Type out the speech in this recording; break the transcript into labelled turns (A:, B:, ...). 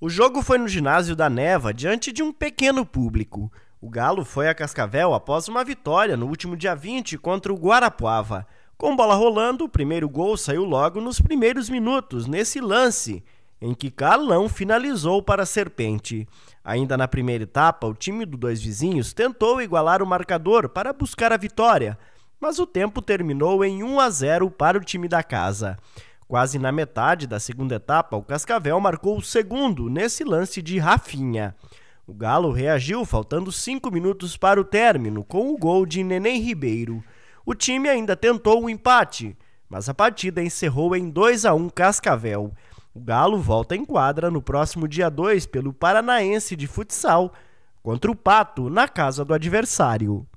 A: O jogo foi no ginásio da Neva diante de um pequeno público. O Galo foi a Cascavel após uma vitória no último dia 20 contra o Guarapuava. Com bola rolando, o primeiro gol saiu logo nos primeiros minutos, nesse lance, em que Calão finalizou para a Serpente. Ainda na primeira etapa, o time do Dois Vizinhos tentou igualar o marcador para buscar a vitória, mas o tempo terminou em 1 a 0 para o time da casa. Quase na metade da segunda etapa, o Cascavel marcou o segundo nesse lance de Rafinha. O Galo reagiu faltando cinco minutos para o término com o gol de Neném Ribeiro. O time ainda tentou o um empate, mas a partida encerrou em 2 a 1 Cascavel. O Galo volta em quadra no próximo dia 2 pelo Paranaense de Futsal contra o Pato na casa do adversário.